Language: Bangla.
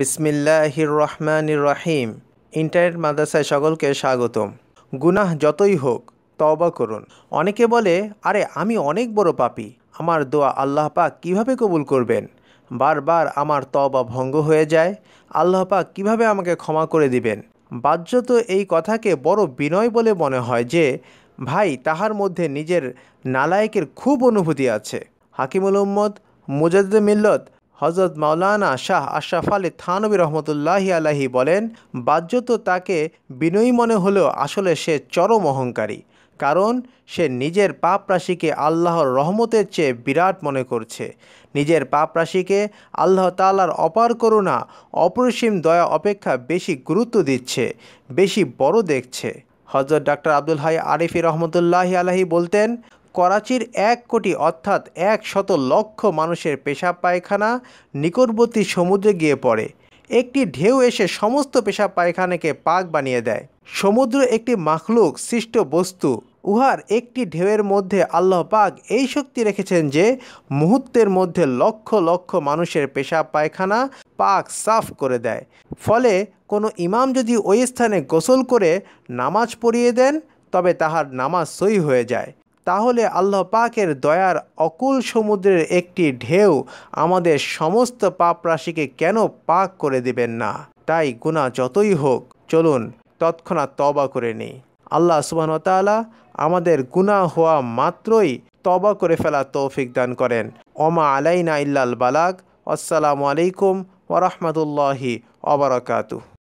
বিসমিল্লাহির রহমানির রাহিম ইন্টারনেট মাদ্রাসায় সকলকে স্বাগতম গুনাহ যতই হোক তওবা করুন অনেকে বলে আরে আমি অনেক বড় পাপি আমার দোয়া আল্লাহ পাক কিভাবে কবুল করবেন বারবার আমার তওবা ভঙ্গ হয়ে যায় আল্লাহ পাক কিভাবে আমাকে ক্ষমা করে দিবেন বাহ্যত এই কথাকে বড় বিনয় বলে মনে হয় যে ভাই তাহার মধ্যে নিজের নালায়েকের খুব অনুভূতি আছে হাকিমুল উম্মদ মুজাদ্দ মিল্লত হজরত মাওলানা শাহ আশরাফ আলী থানবী রহমতুল্লাহি আলাহি বলেন বাহ্য তো তাকে বিনয়ী মনে হলেও আসলে সে চরম অহংকারী কারণ সে নিজের পাপ রাশিকে আল্লাহর রহমতের চেয়ে বিরাট মনে করছে নিজের পাপ রাশিকে আল্লাহ তালার অপার করুণা অপরিসীম দয়া অপেক্ষা বেশি গুরুত্ব দিচ্ছে বেশি বড় দেখছে হজরত ডাক্তার আব্দুল হাই আরিফি রহমতুল্লাহি আলাহি বলতেন করাচির এক কোটি অর্থাৎ এক শত লক্ষ মানুষের পেশাব পায়খানা নিকটবর্তী সমুদ্রে গিয়ে পড়ে একটি ঢেউ এসে সমস্ত পেশাব পায়খানাকে পাক বানিয়ে দেয় সমুদ্র একটি মাখলুক সৃষ্ট বস্তু উহার একটি ঢেউয়ের মধ্যে আল্লাহ পাক এই শক্তি রেখেছেন যে মুহূর্তের মধ্যে লক্ষ লক্ষ মানুষের পেশা পায়খানা পাক সাফ করে দেয় ফলে কোনো ইমাম যদি ওই স্থানে গোসল করে নামাজ পড়িয়ে দেন তবে তাহার নামাজ সই হয়ে যায় তাহলে আল্লাহ পাকের দয়ার অকুল সমুদ্রের একটি ঢেউ আমাদের সমস্ত পাপ রাশিকে কেন পাক করে দেবেন না তাই গুণা যতই হোক চলুন তৎক্ষণাৎ তবা করে নিই আল্লাহ সুবাহতালা আমাদের গুণা হওয়া মাত্রই তবা করে ফেলা তৌফিক দান করেন অমা আলাইনা ইল্লাল বালাক আসসালামু আলাইকুম ওরহমতুল্লাহি অবরাকাতু